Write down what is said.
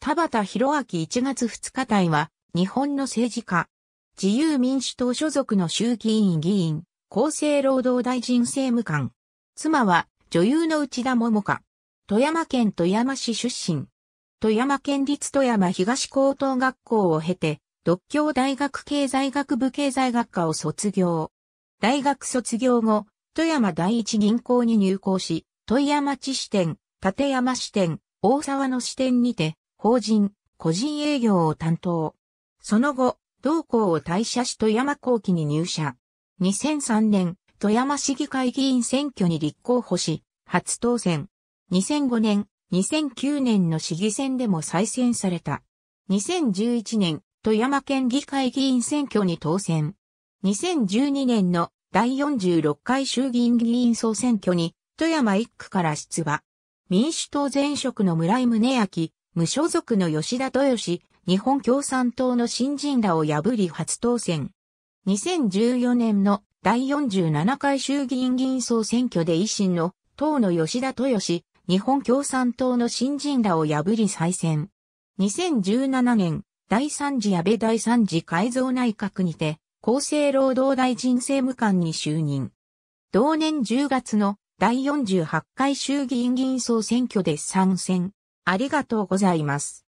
田畑博明1月2日隊は、日本の政治家。自由民主党所属の衆議院議員、厚生労働大臣政務官。妻は、女優の内田桃香。富山県富山市出身。富山県立富山東高等学校を経て、独協大学経済学部経済学科を卒業。大学卒業後、富山第一銀行に入行し、富山地支店、立山支店、大沢の支店にて、法人、個人営業を担当。その後、同校を退社し富山後期に入社。2003年、富山市議会議員選挙に立候補し、初当選。2005年、2009年の市議選でも再選された。2011年、富山県議会議員選挙に当選。2012年の第46回衆議院議員総選挙に富山1区から出馬。民主党前職の村井宗明、無所属の吉田豊志、日本共産党の新人らを破り初当選。2014年の第47回衆議院議員総選挙で維新の党の吉田豊志、日本共産党の新人らを破り再選。2017年、第3次安倍第3次改造内閣にて、厚生労働大臣政務官に就任。同年10月の第48回衆議院議員総選挙で参戦。ありがとうございます。